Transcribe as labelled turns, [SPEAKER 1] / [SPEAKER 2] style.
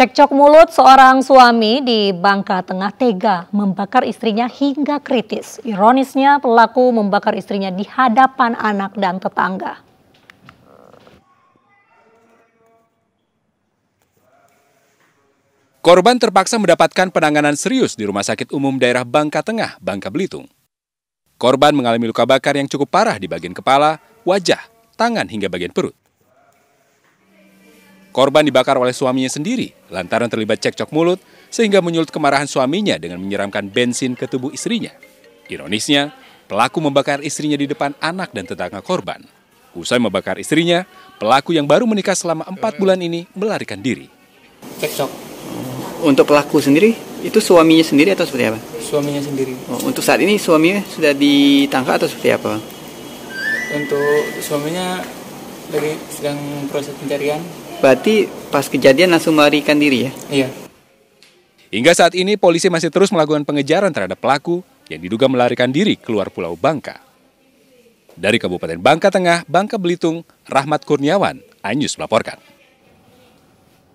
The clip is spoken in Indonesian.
[SPEAKER 1] Cekcok mulut seorang suami di Bangka Tengah tega membakar istrinya hingga kritis. Ironisnya pelaku membakar istrinya di hadapan anak dan tetangga.
[SPEAKER 2] Korban terpaksa mendapatkan penanganan serius di Rumah Sakit Umum Daerah Bangka Tengah, Bangka Belitung. Korban mengalami luka bakar yang cukup parah di bagian kepala, wajah, tangan hingga bagian perut. Korban dibakar oleh suaminya sendiri lantaran terlibat cekcok mulut sehingga menyulut kemarahan suaminya dengan menyiramkan bensin ke tubuh istrinya. Ironisnya, pelaku membakar istrinya di depan anak dan tetangga korban. Usai membakar istrinya, pelaku yang baru menikah selama 4 bulan ini melarikan diri.
[SPEAKER 3] Cekcok. Untuk pelaku sendiri, itu suaminya sendiri atau seperti apa?
[SPEAKER 4] Suaminya sendiri.
[SPEAKER 3] Oh, untuk saat ini suaminya sudah ditangkap atau seperti apa?
[SPEAKER 4] Untuk suaminya lagi sedang proses pencarian.
[SPEAKER 3] Berarti pas kejadian langsung melarikan
[SPEAKER 2] diri ya? Iya. Hingga saat ini polisi masih terus melakukan pengejaran terhadap pelaku yang diduga melarikan diri keluar Pulau Bangka. Dari Kabupaten Bangka Tengah, Bangka Belitung, Rahmat Kurniawan, Anjus melaporkan.